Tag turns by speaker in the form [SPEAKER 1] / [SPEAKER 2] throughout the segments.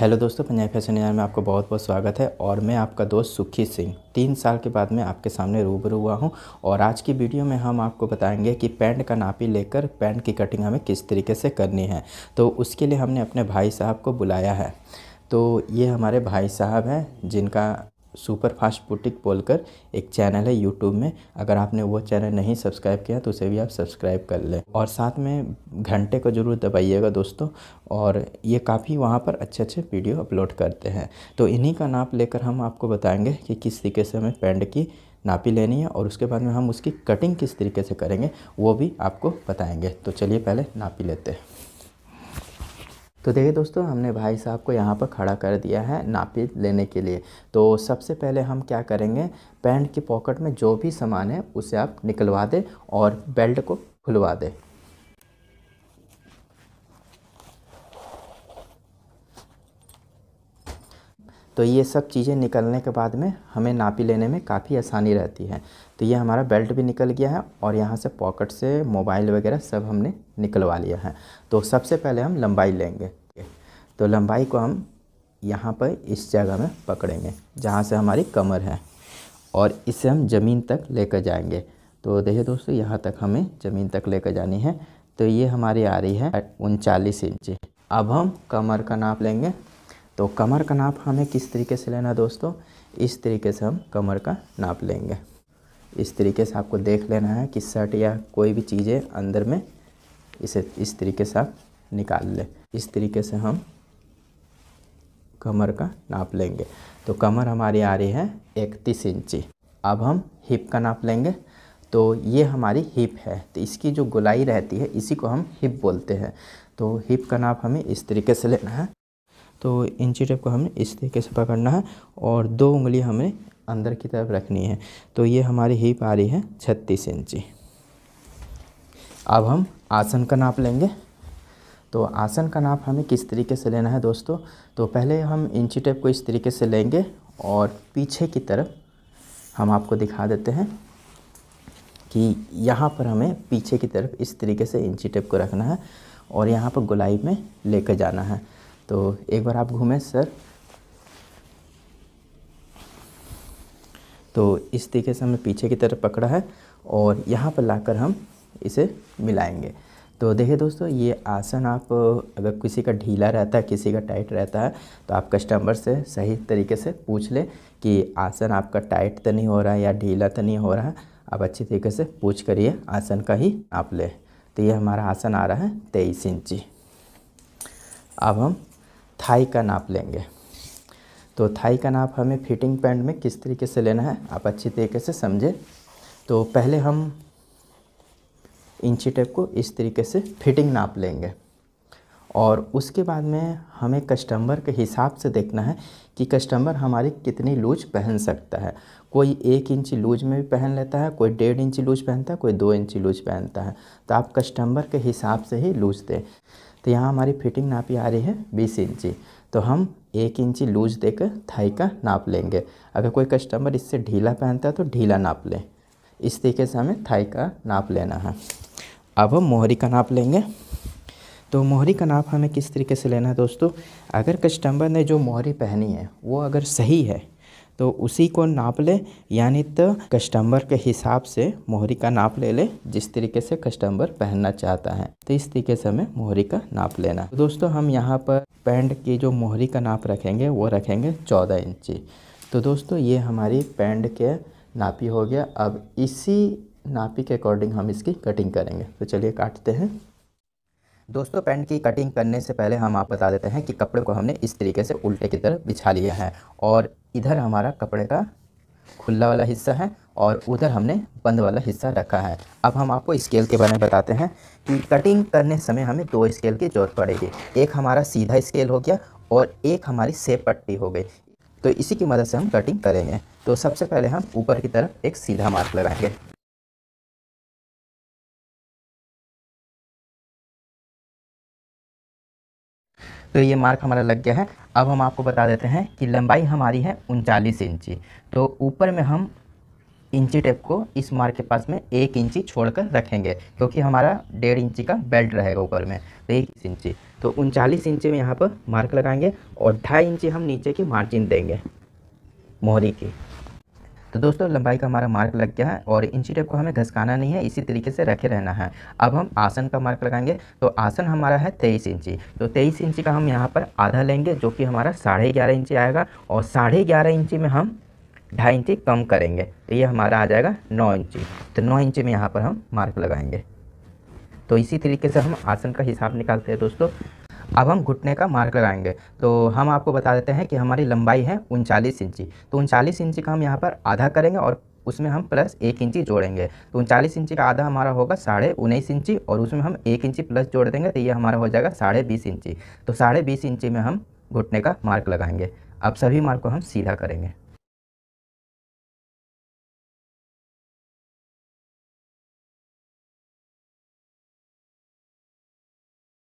[SPEAKER 1] hello दोस्तों Punjabi fashion design में आपका बहुत बहुत स्वागत है और मैं आपका दोस्त सुखी सिंह तीन साल के बाद मैं आपके सामने रूबरू हुआ हूं और आज की वीडियो में हम आपको बताएंगे कि पैंट का नापी लेकर पैंट की कटिंग हमें किस तरीके से करनी है तो उसके लिए हमने अपने भाई साहब को बुलाया है तो ये हमारे भाई साहब हैं जिनका सुपर फास्ट बुटीक बोलकर एक चैनल है यूट्यूब में अगर आपने वो चैनल नहीं सब्सक्राइब किया तो उसे भी आप सब्सक्राइब कर लें और साथ में घंटे को ज़रूर दबाइएगा दोस्तों और ये काफ़ी वहाँ पर अच्छे अच्छे वीडियो अपलोड करते हैं तो इन्हीं का नाप लेकर हम आपको बताएंगे कि किस तरीके से हमें पेंट की नापी लेनी है और उसके बाद में हम उसकी कटिंग किस तरीके से करेंगे वो भी आपको बताएँगे तो चलिए पहले नापी लेते हैं तो देखिए दोस्तों हमने भाई साहब को यहाँ पर खड़ा कर दिया है नापी लेने के लिए तो सबसे पहले हम क्या करेंगे पैंट की पॉकेट में जो भी सामान है उसे आप निकलवा दें और बेल्ट को खुलवा दें तो ये सब चीज़ें निकलने के बाद में हमें नापी लेने में काफ़ी आसानी रहती है तो ये हमारा बेल्ट भी निकल गया है और यहाँ से पॉकेट से मोबाइल वगैरह सब हमने निकलवा लिया है तो सबसे पहले हम लंबाई लेंगे तो लंबाई को हम यहाँ पर इस जगह में पकड़ेंगे जहाँ से हमारी कमर है और इसे हम ज़मीन तक लेकर जाएंगे तो देखिए दोस्तों यहाँ तक हमें ज़मीन तक लेकर जानी है तो ये हमारी आ रही है उनचालीस इंच अब हम कमर का नाप लेंगे तो कमर का नाप हमें किस तरीके से लेना दोस्तों इस तरीके से हम कमर का नाप लेंगे इस तरीके से आपको देख लेना है कि शर्ट या कोई भी चीज़ें अंदर में इसे इस तरीके से आप निकाल लें इस तरीके से हम कमर का नाप लेंगे तो कमर हमारी आ रही है इकतीस इंची अब हम हिप का नाप लेंगे तो ये हमारी हिप है तो इसकी जो गोलाई रहती है इसी को हम हिप बोलते हैं तो हिप का नाप हमें इस तरीके से लेना है तो इंची टेप को हमें इस तरीके से पकड़ना है और दो उंगली हमें अंदर की तरफ रखनी है तो ये हमारी हीप आ रही है छत्तीस इंची अब हम आसन का नाप लेंगे तो आसन का नाप हमें किस तरीके से लेना है दोस्तों तो पहले हम इंची टेप को इस तरीके से लेंगे और पीछे की तरफ हम आपको दिखा देते हैं कि यहाँ पर हमें पीछे की तरफ इस तरीके से इंची टेप को रखना है और यहाँ पर गुलाई में लेकर जाना है तो एक बार आप घूमें सर तो इस तरीके से हमें पीछे की तरफ पकड़ा है और यहाँ पर लाकर हम इसे मिलाएंगे तो देखिए दोस्तों ये आसन आप अगर किसी का ढीला रहता है किसी का टाइट रहता है तो आप कस्टमर से सही तरीके से पूछ लें कि आसन आपका टाइट तो नहीं हो रहा है या ढीला तो नहीं हो रहा है आप अच्छी तरीके से पूछ करिए आसन का ही आप लें तो ये हमारा आसन आ रहा है तेईस इंची अब हम थाई का नाप लेंगे तो थाई का नाप हमें फिटिंग पैंट में किस तरीके से लेना है आप अच्छी तरीके से समझें तो पहले हम इंची टेप को इस तरीके से फिटिंग नाप लेंगे और उसके बाद में हमें कस्टमर के हिसाब से देखना है कि कस्टमर हमारी कितनी लूज पहन सकता है कोई एक इंची लूज में भी पहन लेता है कोई डेढ़ इंची लूज पहनता है कोई दो इंची लूज पहनता है तो आप कस्टमर के हिसाब से ही लूज दें तो यहाँ हमारी फिटिंग नापी आ रही है बीस इंची तो हम एक इंची लूज देकर थाई का नाप लेंगे अगर कोई कस्टमर इससे ढीला पहनता है तो ढीला नाप लें इस तरीके से हमें थाई का नाप लेना है अब हम मोहरी का नाप लेंगे तो मोहरी का नाप हमें किस तरीके से लेना है दोस्तों अगर कस्टमर ने जो मोहरी पहनी है वो अगर सही है तो उसी को नाप ले यानी तो कस्टमर के हिसाब से मोहरी का नाप ले ले जिस तरीके से कस्टमर पहनना चाहता है तो इस तरीके से हमें मोहरी का नाप लेना तो दोस्तों हम यहाँ पर पैंट की जो मोहरी का नाप रखेंगे वो रखेंगे चौदह इंची तो दोस्तों ये हमारी पैंट के नापी हो गया अब इसी नापी के अकॉर्डिंग हम इसकी कटिंग करेंगे तो चलिए काटते हैं दोस्तों पैंट की कटिंग करने से पहले हम आप बता देते हैं कि कपड़े को हमने इस तरीके से उल्टे की तरफ बिछा लिया है और इधर हमारा कपड़े का खुला वाला हिस्सा है और उधर हमने बंद वाला हिस्सा रखा है अब हम आपको स्केल के बारे में बताते हैं कि कटिंग करने समय हमें दो स्केल की ज़रूरत पड़ेगी एक हमारा सीधा स्केल हो गया और एक हमारी सेप पट्टी हो गई तो
[SPEAKER 2] इसी की मदद से हम कटिंग करेंगे तो सबसे पहले हम ऊपर की तरफ एक सीधा मार्क लगाएंगे तो ये मार्क हमारा लग गया है अब हम आपको बता देते हैं कि लंबाई हमारी
[SPEAKER 1] है उनचालीस इंची तो ऊपर में हम इंची टेप को इस मार्क के पास में एक इंची छोड़कर रखेंगे क्योंकि हमारा डेढ़ इंची का बेल्ट रहेगा ऊपर में तो एक इंची तो उनचालीस इंची में यहाँ पर मार्क लगाएंगे और ढाई इंची हम नीचे की मार्जिन देंगे मोहरी की तो दोस्तों लंबाई का हमारा मार्क लग गया है और इंची टेप को हमें घसकाना नहीं है इसी तरीके से रखे रहना है अब हम आसन का मार्क लगाएंगे तो आसन हमारा है तेईस इंची तो तेईस इंची का हम यहाँ पर आधा लेंगे जो कि हमारा साढ़े ग्यारह इंची आएगा और साढ़े ग्यारह इंची में हम ढाई इंची कम करेंगे तो ये हमारा आ जाएगा नौ इंची तो नौ इंची में यहाँ पर हम मार्क लगाएंगे तो इसी तरीके से हम आसन का हिसाब निकालते हैं दोस्तों अब हम घुटने का मार्क लगाएंगे तो हम आपको बता देते हैं कि हमारी लंबाई है उनचालीस इंची तो उनचालीस इंची का हम यहाँ पर आधा करेंगे और उसमें हम प्लस एक इंची जोड़ेंगे तो उनचालीस इंची का आधा हमारा होगा साढ़े उन्नीस इंची और उसमें हम एक इंची प्लस जोड़ देंगे तो ये हमारा हो जाएगा
[SPEAKER 2] साढ़े बीस इंची तो साढ़े बीस इंची में हम घुटने का मार्क लगाएंगे अब सभी मार्क को हम सीधा करेंगे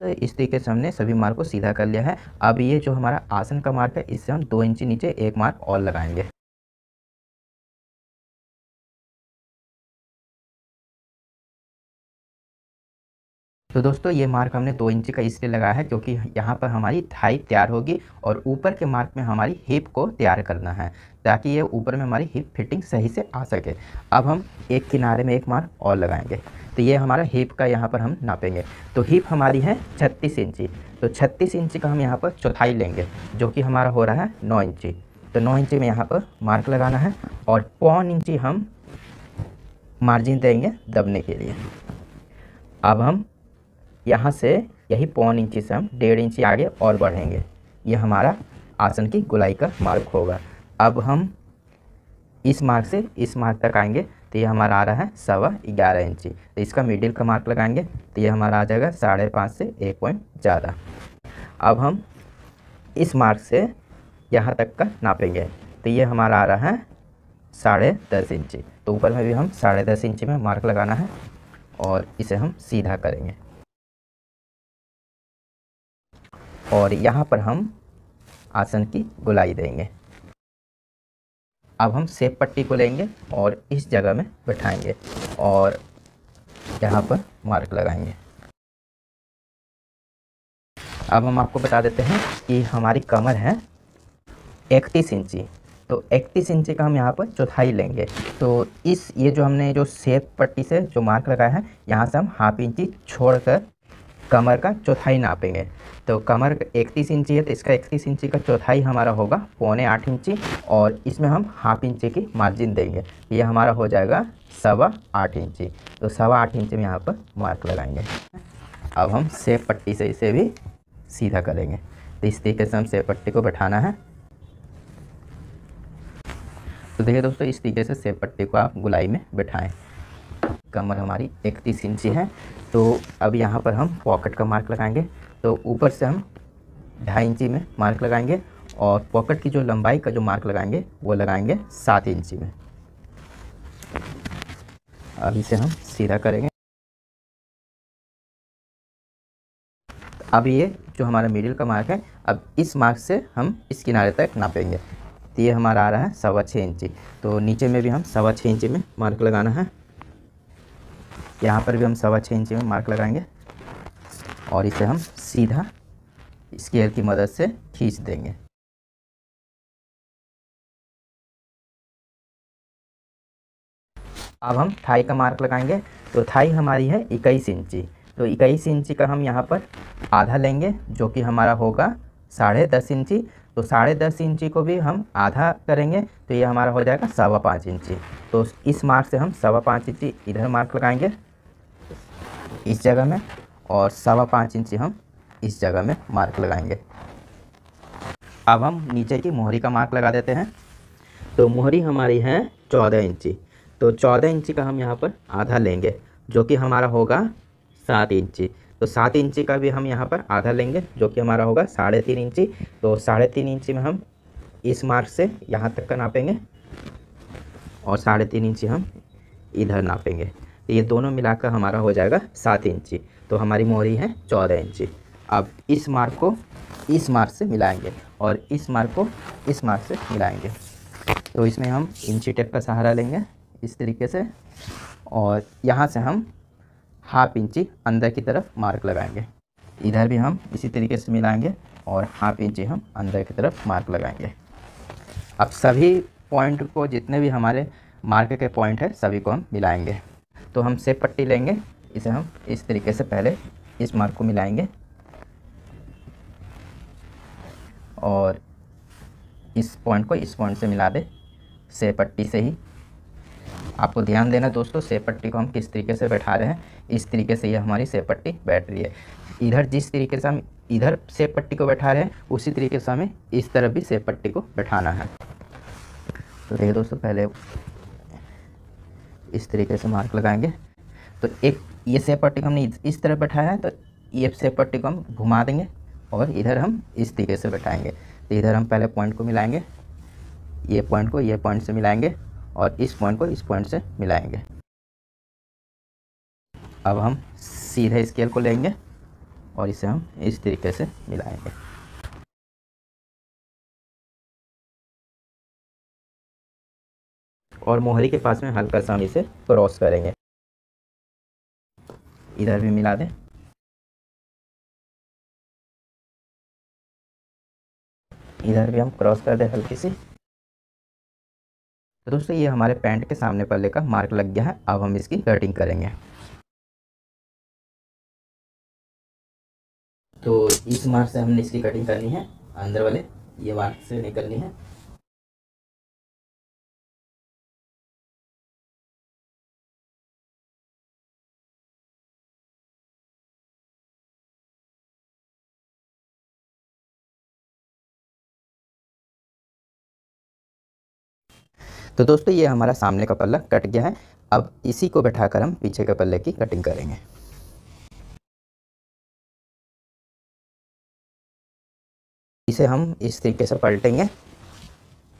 [SPEAKER 2] तो इस तरीके से हमने सभी मार्क को सीधा कर लिया है अब ये जो हमारा आसन का मार्क है इससे हम दो इंची नीचे एक मार्क और लगाएंगे तो दोस्तों ये मार्क हमने दो इंची का
[SPEAKER 1] इसलिए लगाया है क्योंकि यहाँ पर हमारी थाई तैयार होगी और ऊपर के मार्क में हमारी हिप को तैयार करना है ताकि ये ऊपर में हमारी हिप फिटिंग सही से आ सके अब हम एक किनारे में एक मार्क और लगाएंगे तो ये हमारा हिप का यहाँ पर हम नापेंगे तो हिप हमारी है छत्तीस इंची तो छत्तीस इंची का हम यहाँ पर चौथाई लेंगे जो कि हमारा हो रहा है नौ इंची तो नौ इंची में यहाँ पर मार्क लगाना है और पौन इंची हम मार्जिन देंगे दबने के लिए अब हम यहाँ से यही पौन इंची से हम डेढ़ इंची आगे और बढ़ेंगे ये हमारा आसन की गुलाई का मार्ग होगा अब हम इस मार्ग से इस मार्ग तक आएंगे तो ये हमारा आ रहा है सवा ग्यारह इंची तो इसका मिडिल का मार्क लगाएंगे तो ये हमारा आ जाएगा साढ़े पाँच से एक पॉइंट ज़्यादा अब हम इस मार्क से यहाँ तक का नापेंगे तो ये हमारा आ रहा है साढ़े दस इंची तो ऊपर में भी हम साढ़े दस इंची में मार्क लगाना है और इसे हम सीधा करेंगे और यहाँ पर हम आसन की गुलाई देंगे अब हम सेब पट्टी को लेंगे और इस जगह में बैठाएंगे और यहाँ पर मार्क लगाएंगे अब हम आपको बता देते हैं कि हमारी कमर है इकतीस इंची तो इकतीस इंची का हम यहाँ पर चौथाई लेंगे तो इस ये जो हमने जो सेब पट्टी से जो मार्क लगाया है यहाँ से हम हाफ इंची छोड़ कर कमर का चौथाई नापेंगे तो कमर इकतीस इंची है तो इसका इकतीस इंची का चौथाई हमारा होगा पौने आठ इंची और इसमें हम हाफ इंची की मार्जिन देंगे ये हमारा हो जाएगा सवा आठ इंची तो सवा आठ इंची में यहाँ पर मार्क लगाएंगे अब हम सेब पट्टी से इसे भी सीधा करेंगे तो इस तरीके से हम सेब पट्टी को बैठाना है तो देखिए दोस्तों इस तरीके से सेब पट्टी को आप गुलाई में बैठाएं कमर हमारी इकतीस इंची है तो अब यहाँ पर हम पॉकेट का मार्क लगाएंगे तो ऊपर से हम ढाई इंची में मार्क लगाएंगे और पॉकेट की जो लंबाई का जो मार्क
[SPEAKER 2] लगाएंगे वो लगाएंगे सात इंची में अब इसे हम सीधा करेंगे
[SPEAKER 1] अब ये जो हमारा मिडिल का मार्क है अब इस मार्क से हम इस किनारे तक नापेंगे तो ये हमारा आ रहा है सवा छः इंची तो नीचे में भी हम सवा छः इंची में मार्क लगाना है यहाँ पर भी हम सवा छः इंच में मार्क लगाएंगे और इसे हम सीधा
[SPEAKER 2] स्केल की मदद से खींच देंगे अब हम थाई का मार्क लगाएंगे तो थाई हमारी है इक्कीस इंची तो इक्कीस इंची का हम यहाँ पर आधा
[SPEAKER 1] लेंगे जो कि हमारा होगा साढ़े दस इंची तो साढ़े दस इंची को भी हम आधा करेंगे तो ये हमारा हो जाएगा सवा पाँच इंची तो इस मार्क से हम सवा पाँच इंची इधर मार्क लगाएंगे इस जगह में और सवा पाँच इंची हम इस जगह में मार्क लगाएंगे अब हम नीचे की मोहरी का मार्क लगा देते हैं तो मोहरी हमारी है चौदह इंची तो चौदह इंची का हम यहाँ पर आधा लेंगे जो कि हमारा होगा सात इंची तो सात इंची का भी हम यहाँ पर आधा लेंगे जो कि हमारा होगा साढ़े तीन इंची तो साढ़े तीन इंची में हम इस मार्क से यहाँ तक का नापेंगे और साढ़े तीन इंची हम इधर नापेंगे तो ये दोनों मिलाकर हमारा हो जाएगा सात इंची तो हमारी मोहरी है चौदह इंची अब इस मार्क को इस मार्क से मिलाएंगे और इस मार्क को इस मार्क से मिलाएंगे तो इसमें हम इंची टेप का सहारा लेंगे इस तरीके से और यहाँ से हम हाफ इंची अंदर की तरफ मार्क लगाएंगे इधर भी हम इसी तरीके से मिलाएंगे और हाफ इंची हम अंदर की तरफ मार्क लगाएंगे अब सभी पॉइंट को जितने भी हमारे मार्क के पॉइंट है सभी को हम मिलाएंगे तो हम सेब पट्टी लेंगे इसे हम इस तरीके से पहले इस मार्क को मिलाएंगे और इस पॉइंट को इस पॉइंट से मिला दें सेब पट्टी से ही आपको ध्यान देना दोस्तों सेब पट्टी को हम किस तरीके से बैठा रहे हैं इस तरीके से ये हमारी सेब पट्टी बैठ रही है इधर जिस तरीके से हम इधर सेब पट्टी को बैठा रहे हैं उसी तरीके से हमें इस तरफ भी सेब पट्टी को बैठाना है तो देखिए दोस्तों पहले इस तरीके से मार्क लगाएंगे तो एक ये सेप पट्टी को हमने इस तरह बैठाया है तो ये सेप पट्टी को हम घुमा देंगे और इधर हम इस तरीके से बैठाएंगे तो इधर हम पहले पॉइंट को मिलाएंगे ये पॉइंट को ये पॉइंट से मिलाएंगे और इस पॉइंट को इस पॉइंट से मिलाएंगे
[SPEAKER 2] अब हम सीधे स्केल को लेंगे और इसे हम इस तरीके से मिलाएंगे और मोहरी के पास में हल्का सा हम इसे क्रॉस करेंगे इधर भी मिला दें इधर भी हम क्रॉस कर दें हल्की सी तो दोस्तों ये हमारे पैंट के सामने पल्ले का मार्क लग गया है अब हम इसकी कटिंग करेंगे तो इस मार्क से हमने इसकी कटिंग करनी है अंदर वाले ये मार्क से निकलनी है तो दोस्तों ये हमारा सामने का पल्ला कट गया है अब इसी को बैठा कर हम पीछे के पल्ले की कटिंग करेंगे इसे हम इस तरीके से पलटेंगे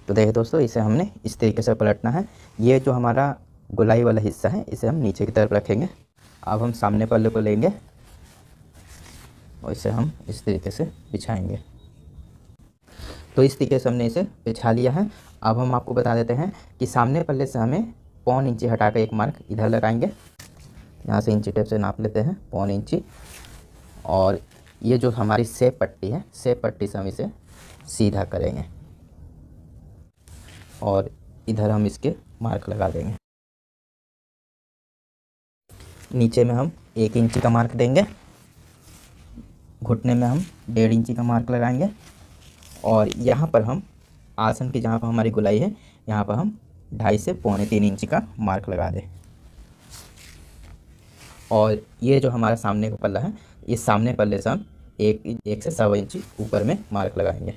[SPEAKER 2] तो
[SPEAKER 1] देखिए दोस्तों इसे हमने इस तरीके से पलटना है ये जो हमारा गुलाई वाला हिस्सा है इसे हम नीचे की तरफ रखेंगे अब हम सामने पल्ले को लेंगे और इसे हम इस तरीके से बिछाएंगे तो इस तरीके से हमने इसे बिछा लिया है अब हम आपको बता देते हैं कि सामने पल्ले से हमें पौन इंची हटा कर एक मार्क इधर लगाएंगे यहाँ से इंची टेप से नाप लेते हैं पौन इंची और ये जो हमारी सेब पट्टी है सेब पट्टी से हम इसे सीधा करेंगे और इधर हम इसके मार्क लगा देंगे नीचे में हम एक इंची का मार्क देंगे घुटने में हम डेढ़ इंची का मार्क लगाएंगे और यहाँ पर हम आसन की जहाँ पर हमारी गुलाई है यहाँ पर हम ढाई से पौने तीन इंच का मार्क लगा दें और ये जो हमारा सामने का पल्ला है इस सामने पल्ले से हम एक एक से सवा इंची ऊपर में मार्क लगाएंगे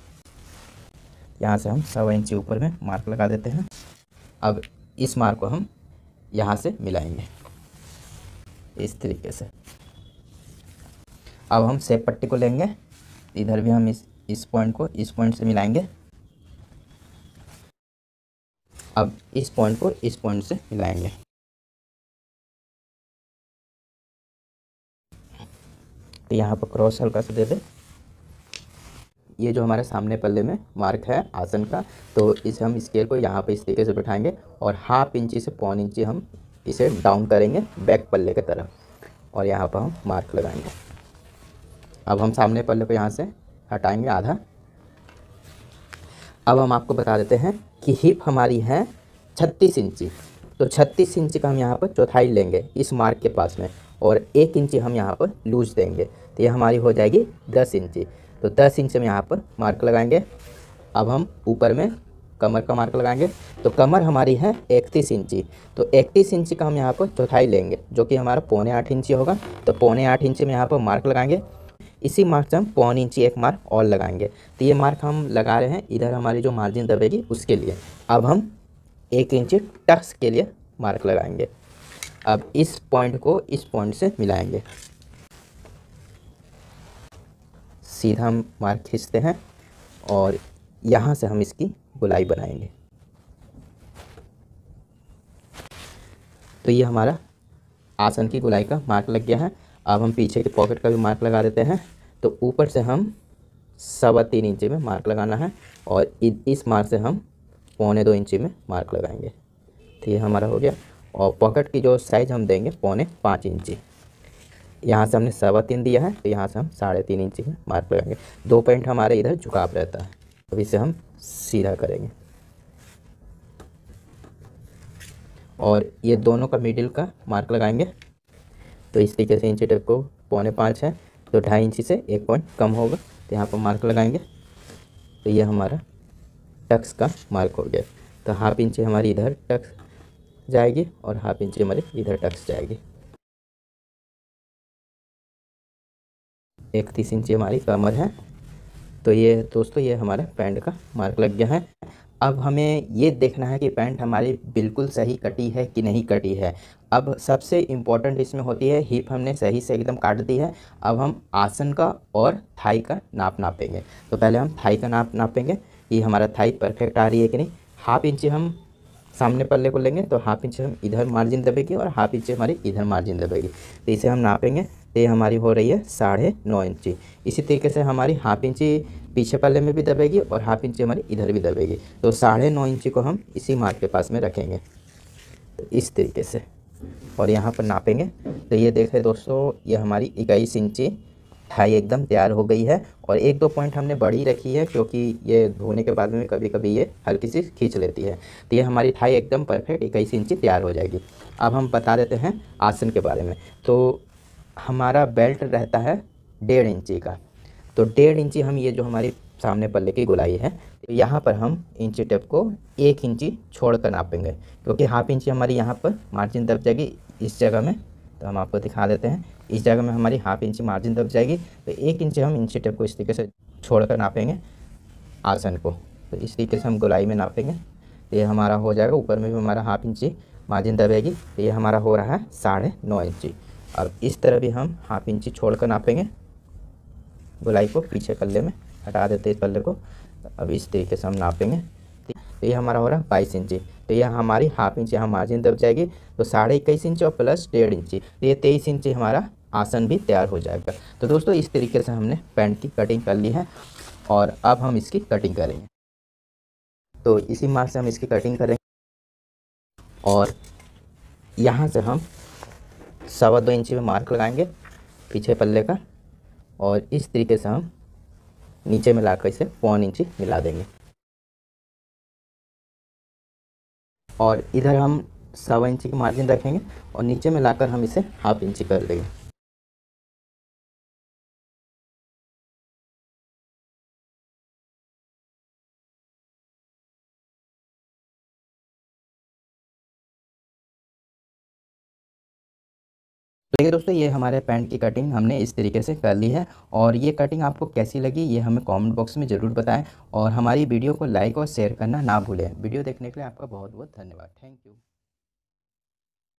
[SPEAKER 1] यहाँ से हम सवा इंची ऊपर में मार्क लगा देते हैं अब इस मार्क को हम यहाँ से मिलाएंगे इस तरीके से अब हम सेब पट्टी को लेंगे इधर भी हम इस इस पॉइंट को इस पॉइंट से मिलाएंगे
[SPEAKER 2] अब इस पॉइंट को इस पॉइंट से मिलाएंगे तो यहाँ पर क्रॉस हल्का सा दे दें
[SPEAKER 1] ये जो हमारे सामने पल्ले में मार्क है आसन का तो इसे हम स्केल को यहाँ पे इस तरीके से बैठाएंगे और हाफ इंची से पौन इंची हम इसे डाउन करेंगे बैक पल्ले की तरफ और यहाँ पर हम मार्क लगाएंगे अब हम सामने पल्ले को यहाँ से हटाएंगे आधा अब हम आपको बता देते हैं कि हिप हमारी है छत्तीस इंची तो छत्तीस इंच का हम यहाँ पर चौथाई लेंगे इस मार्क के पास में और एक इंची हम यहाँ पर लूज देंगे तो ये हमारी हो जाएगी दस इंची तो दस इंच हम यहाँ पर मार्क लगाएंगे अब हम ऊपर में कमर का मार्क लगाएंगे तो कमर हमारी है इकतीस इंची तो इकतीस इंची का हम यहाँ पर चौथाई लेंगे जो कि हमारा पौने आठ इंची होगा तो पौने आठ इंची में यहाँ पर मार्क लगाएंगे इसी मार्क से हम पौन इंची एक मार्क और लगाएंगे तो ये मार्क हम लगा रहे हैं इधर हमारी जो मार्जिन दबेगी उसके लिए अब हम एक इंची टक्स के लिए मार्क लगाएंगे अब इस पॉइंट को इस पॉइंट से मिलाएंगे सीधा हम मार्क खींचते हैं और यहाँ से हम इसकी गुलाई बनाएंगे तो ये हमारा आसन की गुलाई का मार्क लग गया है अब हम पीछे के पॉकेट का भी मार्क लगा देते हैं तो ऊपर से हम सवा तीन इंची में मार्क लगाना है और इस मार्क से हम पौने दो इंची में मार्क लगाएंगे तो ये हमारा हो गया और पॉकेट की जो साइज़ हम देंगे पौने पाँच इंची यहाँ से हमने सवा तीन दिया है तो यहाँ से हम साढ़े तीन इंची में मार्क लगाएंगे दो पॉइंट हमारे इधर झुकाव रहता है अब तो इसे हम सीधा करेंगे और ये दोनों का मिडिल का मार्क लगाएंगे तो इस तरीके से इंची टेप को पौने पाँच है तो ढाई इंची से एक पॉइंट कम होगा तो यहाँ पर मार्क लगाएंगे तो ये हमारा टक्स का मार्क हो गया तो हाफ इंची हमारी इधर टक्स जाएगी और हाफ इंची हमारी इधर टक्स जाएगी एक तीस इंची हमारी कमर है तो ये दोस्तों ये हमारा पैंट का मार्क लग गया है अब हमें ये देखना है कि पैंट हमारी बिल्कुल सही कटी है कि नहीं कटी है अब सबसे इम्पॉर्टेंट इसमें होती है हिप हमने सही से एकदम काट दी है अब हम आसन का और थाई का नाप नापेंगे तो पहले हम थाई का नाप नापेंगे कि हमारा थाई परफेक्ट आ रही है कि नहीं हाफ इंची हम सामने पल्ले को लेंगे तो हाफ इंच हम इधर मार्जिन दबेगी और हाफ इंच हमारी इधर मार्जिन दबेगी तो इसे हम नापेंगे तो ये हमारी हो रही है साढ़े नौ इंची इसी तरीके से हमारी हाफ इंची पीछे पल्ले में भी दबेगी और हाफ इंची हमारी इधर भी दबेगी तो साढ़े नौ इंची को हम इसी मार्क के पास में रखेंगे तो इस तरीके से और यहाँ पर नापेंगे तो ये देख रहे दोस्तों ये हमारी इक्कीस इंची ढाई एकदम तैयार हो गई है और एक दो पॉइंट हमने बड़ी रखी है क्योंकि ये धोने के बाद में कभी कभी ये हल्की सी खींच लेती है तो ये हमारी ढाई एकदम परफेक्ट इक्कीस इंची तैयार हो जाएगी अब हम बता देते हैं आसन के बारे में तो हमारा बेल्ट रहता है डेढ़ इंची का तो डेढ़ इंची हम ये जो हमारी सामने पल्ले की गुलाई है तो यहाँ पर हम इंची टेप को एक इंची छोड़ कर नापेंगे क्योंकि हाफ इंची हमारी यहाँ पर मार्जिन दब जाएगी इस जगह में तो हम आपको दिखा देते हैं इस जगह में हमारी हाफ इंची मार्जिन दब जाएगी तो एक इंची हम इंची टेप को इस तरीके से छोड़ कर नापेंगे आसन को तो इस तरीके से हम गोलाई में नापेंगे तो ये हमारा हो जाएगा ऊपर में भी हमारा हाफ इंची मार्जिन दबेगी तो ये हमारा हो रहा है साढ़े नौ इंची और इस तरह भी हम हाफ इंची छोड़ कर नापेंगे गोलाई को पीछे पल्ले में हटा देते इस पल्ले को अब इस तरीके से हम नापेंगे तो ये हमारा हो रहा है बाईस इंची तो यह हमारी हाफ इंची हम मार्जिन दब जाएगी तो साढ़े इक्कीस इंची और प्लस डेढ़ इंची तो ये तेईस इंची हमारा आसन भी तैयार हो जाएगा तो दोस्तों इस तरीके से हमने पैंट की कटिंग कर ली है और अब हम इसकी कटिंग करेंगे तो इसी मार्क से हम इसकी कटिंग करेंगे और यहाँ से हम सवा दो इंची में मार्क लगाएंगे पीछे पल्ले का और इस तरीके से हम नीचे में लाकर इसे पौन इंची मिला देंगे
[SPEAKER 2] और इधर हम सवा इंची की मार्जिन रखेंगे और नीचे में लाकर हम इसे हाफ इंची कर देंगे देखिए दोस्तों ये हमारे पैंट की कटिंग हमने इस तरीके से कर ली है और ये कटिंग
[SPEAKER 1] आपको कैसी लगी ये हमें कमेंट बॉक्स में ज़रूर बताएं और हमारी वीडियो को लाइक और शेयर करना ना भूलें वीडियो देखने के लिए आपका बहुत बहुत धन्यवाद थैंक यू